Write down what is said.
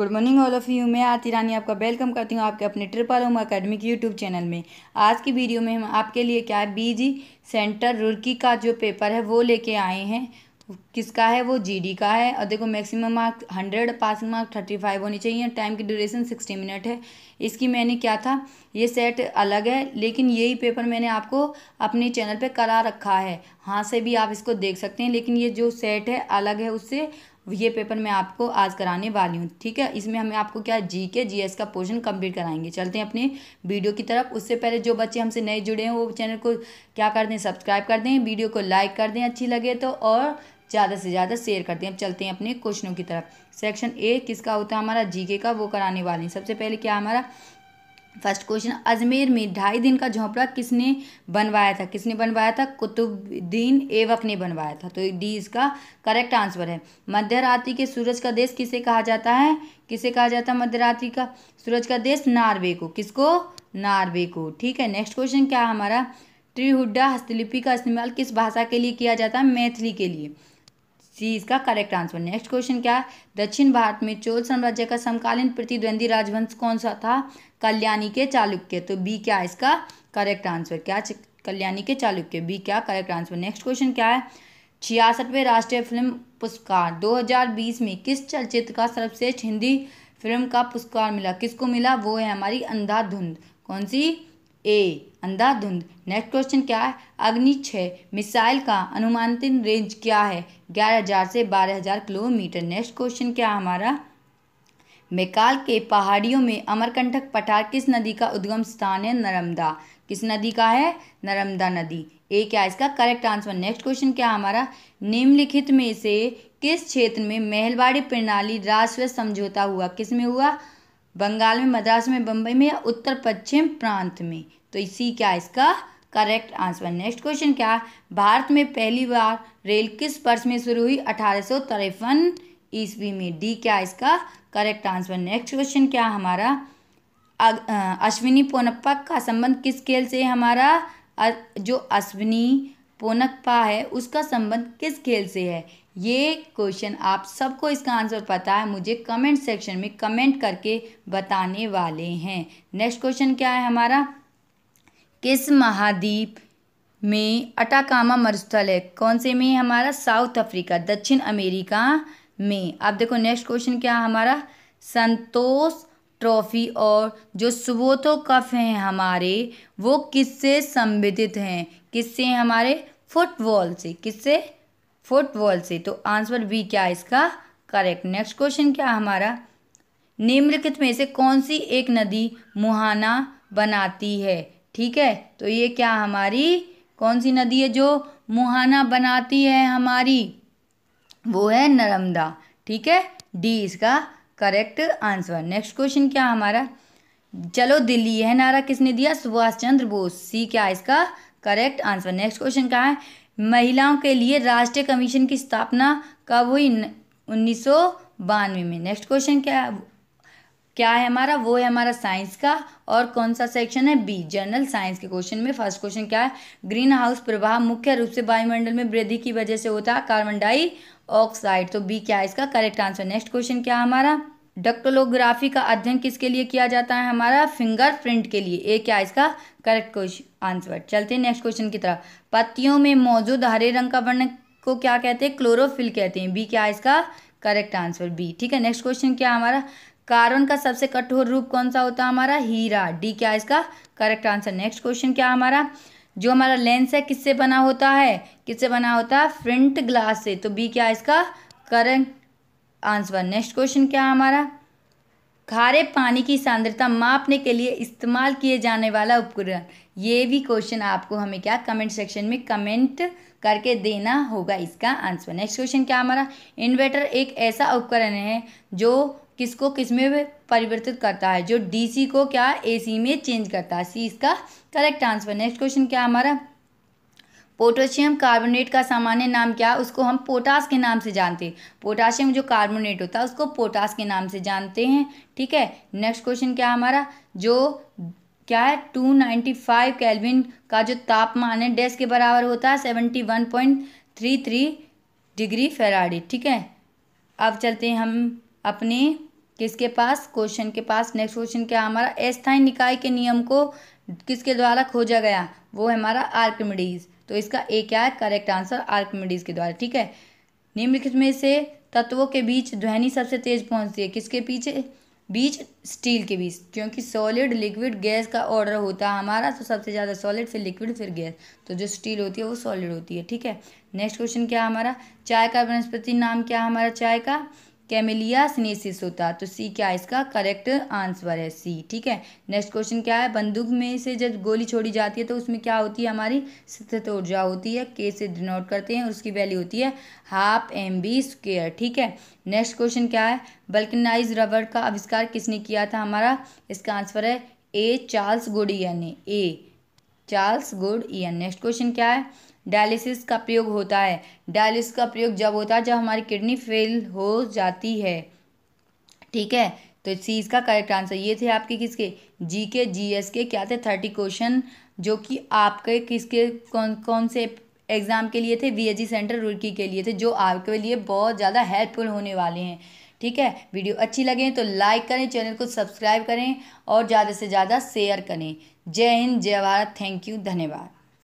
good morning all of you मैं आती रानी आपका वेलकम करती हूँ आपके अपने triple home academic YouTube channel में आज की वीडियो में हम आपके लिए क्या है बीजी सेंटर रुर्की का जो पेपर है वो लेके आए हैं तो किसका है वो जीडी का है और देखो maximum mark hundred passing mark thirty five होनी चाहिए टाइम की ड्यूरेशन सिक्सटी मिनट है इसकी मैंने क्या था ये सेट अलग है लेकिन यही पेपर मैंने आपको अपने चैनल पे करा रखा है हाँ से भी आप इसको देख सकते हैं लेकिन ये जो सेट है अलग है उससे ये पेपर मैं आपको आज कराने वाली हूँ ठीक है इसमें हमें आपको क्या जी के जी एस का पोर्शन कंप्लीट कराएंगे चलते हैं अपने वीडियो की तरफ उससे पहले जो बच्चे हमसे नए जुड़े हैं वो चैनल को क्या कर दें सब्सक्राइब कर दें वीडियो को लाइक कर दें अच्छी लगे तो और ज़्यादा से ज़्यादा शेयर कर दें अब चलते हैं अपने क्वेश्चनों की तरफ सेक्शन ए किसका होता है हमारा जीके का वो कराने वाले हैं सबसे पहले क्या हमारा फर्स्ट क्वेश्चन अजमेर में ढाई दिन का झोंपड़ा किसने बनवाया था किसने बनवाया था कुतुबुद्दीन ऐबक ने बनवाया था तो डी इसका करेक्ट आंसर है मध्यरात्रि के सूरज का देश किसे कहा जाता है किसे कहा जाता है मध्यरात्रि का सूरज का देश नार्वे को किसको नार्वे को ठीक है नेक्स्ट क्वेश्चन क्या हमारा त्रिहुड्डा हस्तलिपि का इस्तेमाल किस भाषा के लिए किया जाता है मैथिली के लिए सी इसका करेक्ट आंसर नेक्स्ट क्वेश्चन क्या है दक्षिण भारत में चोल साम्राज्य का समकालीन प्रतिद्वंदी राजवंश कौन सा था कल्याणी के चालुक्य तो बी क्या इसका करेक्ट आंसर क्या कल्याणी के चालुक्य बी क्या करेक्ट आंसर नेक्स्ट क्वेश्चन क्या है छियासठवें राष्ट्रीय फिल्म पुरस्कार 2020 में किस चलचित्र का सर्वश्रेष्ठ हिंदी फिल्म का पुरस्कार मिला किसको मिला वो है हमारी अंधाधुंध कौन सी ए अंधाधुंध नेक्स्ट क्वेश्चन क्या है अग्नि छः मिसाइल का अनुमानित रेंज क्या है ग्यारह हज़ार से बारह हज़ार किलोमीटर नेक्स्ट क्वेश्चन क्या हमारा मेकाल के पहाड़ियों में अमरकंठक पठार किस नदी का उद्गम स्थान है नर्मदा किस नदी का है नर्मदा नदी ए क्या इसका करेक्ट आंसर नेक्स्ट क्वेश्चन क्या हमारा निम्नलिखित में से किस क्षेत्र में महलवाड़ी प्रणाली राष्ट्रीय समझौता हुआ किस में हुआ बंगाल में मद्रास में बम्बई में या उत्तर पश्चिम प्रांत में तो इसी क्या इसका करेक्ट आंसर नेक्स्ट क्वेश्चन क्या है भारत में पहली बार रेल किस वर्ष में शुरू हुई अठारह सौ तिरपन ईस्वी में डी क्या इसका करेक्ट आंसर नेक्स्ट क्वेश्चन क्या हमारा अश्विनी पोनप्पा का संबंध किस खेल से हमारा जो अश्विनी पोनप्पा है उसका संबंध किस खेल से है ये क्वेश्चन आप सबको इसका आंसर पता है मुझे कमेंट सेक्शन में कमेंट करके बताने वाले हैं नेक्स्ट क्वेश्चन क्या है हमारा किस महाद्वीप में अटाकामा मरुस्थल है कौन से में हमारा साउथ अफ्रीका दक्षिण अमेरिका में अब देखो नेक्स्ट क्वेश्चन क्या हमारा संतोष ट्रॉफी और जो सुबोथो कप हैं हमारे वो किससे संबंधित हैं किससे हमारे फुटबॉल से किससे फुटबॉल से तो आंसर बी क्या है इसका करेक्ट नेक्स्ट क्वेश्चन क्या हमारा निम्नलिखित में से कौन सी एक नदी मुहाना बनाती है ठीक है तो ये क्या हमारी कौन सी नदी है जो मुहाना बनाती है हमारी वो है नर्मदा ठीक है डी इसका करेक्ट आंसर नेक्स्ट क्वेश्चन क्या हमारा चलो दिल्ली यह नारा किसने दिया सुभाष चंद्र बोस सी क्या इसका करेक्ट आंसर नेक्स्ट क्वेश्चन क्या है महिलाओं के लिए राष्ट्रीय कमीशन की स्थापना कब हुई उन्नीस में नेक्स्ट क्वेश्चन क्या है क्या है हमारा वो है हमारा साइंस का और कौन सा सेक्शन है बी जनरल साइंस के क्वेश्चन में फर्स्ट क्वेश्चन क्या है ग्रीन हाउस प्रभाव मुख्य रूप से वायुमंडल में वृद्धि की वजह से होता है कार्बन डाई ऑक्साइड तो बी क्या है इसका करेक्ट आंसर नेक्स्ट क्वेश्चन क्या हमारा डक्टोलोग्राफी का अध्ययन किसके लिए किया जाता है हमारा फिंगरप्रिंट के लिए ए क्या है इसका करेक्ट क्वेश्चन आंसर चलते हैं नेक्स्ट क्वेश्चन की तरफ पत्तियों में मौजूद हरे रंग का वर्ण को क्या कहते हैं क्लोरोफिल कहते हैं बी क्या है इसका करेक्ट आंसर बी ठीक है नेक्स्ट क्वेश्चन क्या हमारा कार्बन का सबसे कठोर रूप कौन सा होता है हमारा हीरा डी क्या इसका करेक्ट आंसर नेक्स्ट क्वेश्चन क्या हमारा जो हमारा लेंस है किससे बना होता है किससे बना होता है फ्रंट ग्लास से तो बी क्या इसका करेक्ट आंसर नेक्स्ट क्वेश्चन क्या हमारा खारे पानी की सांद्रता मापने के लिए इस्तेमाल किए जाने वाला उपकरण ये भी क्वेश्चन आपको हमें क्या कमेंट सेक्शन में कमेंट करके देना होगा इसका आंसर नेक्स्ट क्वेश्चन क्या हमारा इन्वर्टर एक ऐसा उपकरण है जो किसको किस में परिवर्तित करता है जो डीसी को क्या एसी में चेंज करता है सी इसका करेक्ट आंसर नेक्स्ट क्वेश्चन क्या हमारा पोटेशियम कार्बोनेट का सामान्य नाम क्या उसको हम पोटास के नाम से जानते हैं पोटाशियम जो कार्बोनेट होता है उसको पोटास के नाम से जानते हैं ठीक है नेक्स्ट क्वेश्चन क्या हमारा जो क्या है टू नाइन्टी फाइव कैलविन का जो तापमान है डैश के बराबर होता है seventy one point three three degree Faraday ठीक है अब चलते हैं हम अपने किसके पास क्वेश्चन के पास नेक्स्ट क्वेश्चन क्या हमारा एस्थाई निकाय के नियम को किसके द्वारा खोजा गया वो है हमारा आर्कमिडीज तो इसका ए क्या है करेक्ट आंसर आर्कमिडीज के द्वारा ठीक है निम्नलिखित में से तत्वों के बीच ध्वनि सबसे तेज पहुंचती है किसके पीछे बीच स्टील के बीच क्योंकि सॉलिड लिक्विड गैस का ऑर्डर होता है हमारा तो सबसे ज़्यादा सॉलिड फिर लिक्विड फिर गैस तो जो स्टील होती है वो सॉलिड होती है ठीक है नेक्स्ट क्वेश्चन क्या हमारा चाय का वनस्पति नाम क्या हमारा चाय का कैमिलिया सिनेसिस होता तो सी क्या है इसका करेक्ट आंसर है सी ठीक है नेक्स्ट क्वेश्चन क्या है बंदूक में से जब गोली छोड़ी जाती है तो उसमें क्या होती है हमारी स्थित ऊर्जा होती है के से डिनोट करते हैं उसकी वैल्यू होती है हाफ एम बी स्क्वेयर ठीक है नेक्स्ट क्वेश्चन क्या है बल्कनाइज रबर का आविष्कार किसने किया था हमारा इसका आंसर है ए चार्ल्स गुडिया ने A Charles Goodyear next question क्या है डायलिसिस का प्रयोग होता है डायलिसिस का प्रयोग जब होता है जब हमारी किडनी फेल हो जाती है ठीक है तो सी इसका करेक्ट आंसर ये थे आपके किसके जी के जी एस के क्या थे थर्टी क्वेश्चन जो कि आपके किसके कौन कौन से एग्ज़ाम के लिए थे वी सेंटर रुड़की के लिए थे जो आपके लिए बहुत ज़्यादा हेल्पफुल होने वाले हैं ठीक है वीडियो अच्छी लगे तो लाइक करें चैनल को सब्सक्राइब करें और ज़्यादा से ज़्यादा शेयर करें जय हिंद जय भारत थैंक यू धन्यवाद